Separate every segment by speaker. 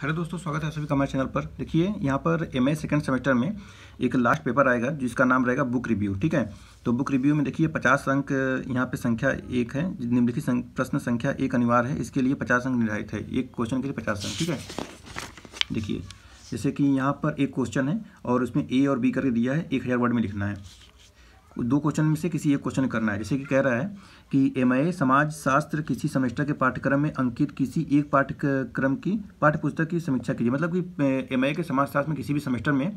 Speaker 1: hello दोस्तों स्वागत है सभी हमारे चैनल पर देखिए यहाँ पर एम आई सेकेंड सेमेस्टर में एक लास्ट पेपर आएगा जिसका नाम रहेगा बुक रिव्यू ठीक है तो बुक रिव्यू में देखिए पचास अंक यहाँ पे संख्या एक है निम्नलिखित प्रश्न संख्या एक अनिवार्य है इसके लिए पचास अंक निर्धारित है एक क्वेश्चन के लिए पचास अंक ठीक है देखिए जैसे कि यहाँ पर एक क्वेश्चन है और उसमें ए और बी करके दिया है एक हज़ार वर्ड में लिखना है दो क्वेश्चन में से किसी एक क्वेश्चन करना है जैसे कि कह रहा है कि एम समाज शास्त्र किसी सेमेस्टर के पाठ्यक्रम में अंकित किसी एक पाठ्यक्रम की पाठ्यपुस्तक की समीक्षा कीजिए मतलब कि एम के समाजशास्त्र में किसी भी सेमेस्टर में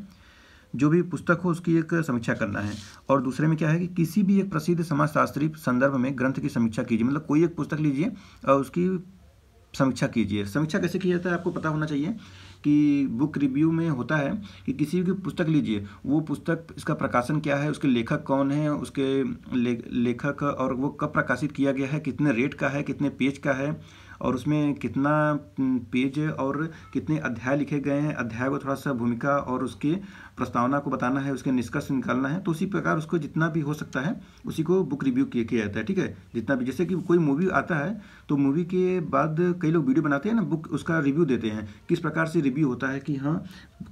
Speaker 1: जो भी पुस्तक हो उसकी एक समीक्षा करना है और दूसरे में क्या है कि किसी भी एक प्रसिद्ध समाजशास्त्री संदर्भ में ग्रंथ की समीक्षा कीजिए मतलब कोई एक पुस्तक लीजिए और उसकी समीक्षा कीजिए समीक्षा कैसे की जाता है आपको पता होना चाहिए कि बुक रिव्यू में होता है कि किसी भी पुस्तक लीजिए वो पुस्तक इसका प्रकाशन क्या है उसके लेखक कौन है उसके ले, लेखक और वो कब प्रकाशित किया गया है कितने रेट का है कितने पेज का है और उसमें कितना हम्म, पेज और कितने अध्याय लिखे गए हैं अध्याय को थोड़ा सा भूमिका और उसके प्रस्तावना को बताना है उसके निष्कर्ष निकालना है तो उसी प्रकार उसको जितना भी हो सकता है उसी को बुक रिव्यू किया जाता है ठीक है जितना भी जैसे कि कोई मूवी आता है तो मूवी के बाद कई लोग वीडियो बनाते हैं ना बुक उसका रिव्यू देते हैं किस प्रकार से रिव्यू होता है कि हाँ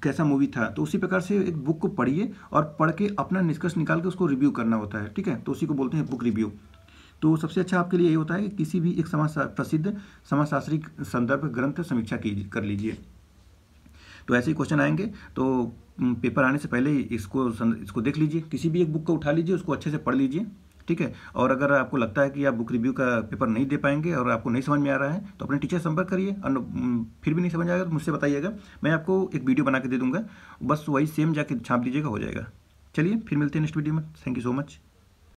Speaker 1: कैसा मूवी था तो उसी प्रकार से एक बुक को पढ़िए और पढ़ के अपना निष्कर्ष निकाल के उसको रिव्यू करना होता है ठीक है तो उसी को बोलते हैं बुक रिव्यू तो सबसे अच्छा आपके लिए ये होता है कि किसी भी एक समाज प्रसिद्ध समाजशास्त्री संदर्भ ग्रंथ समीक्षा की कर लीजिए तो ऐसे ही क्वेश्चन आएंगे तो पेपर आने से पहले इसको इसको देख लीजिए किसी भी एक बुक को उठा लीजिए उसको अच्छे से पढ़ लीजिए ठीक है और अगर आपको लगता है कि आप बुक रिव्यू का पेपर नहीं दे पाएंगे और आपको नहीं समझ में आ रहा है तो अपने टीचर संपर्क करिए और फिर भी नहीं समझ आएगा तो मुझसे बताइएगा मैं आपको एक वीडियो बना के दे दूंगा बस वही सेम जाके छाप दीजिएगा हो जाएगा चलिए फिर मिलते हैं नेक्स्ट वीडियो में थैंक यू सो मच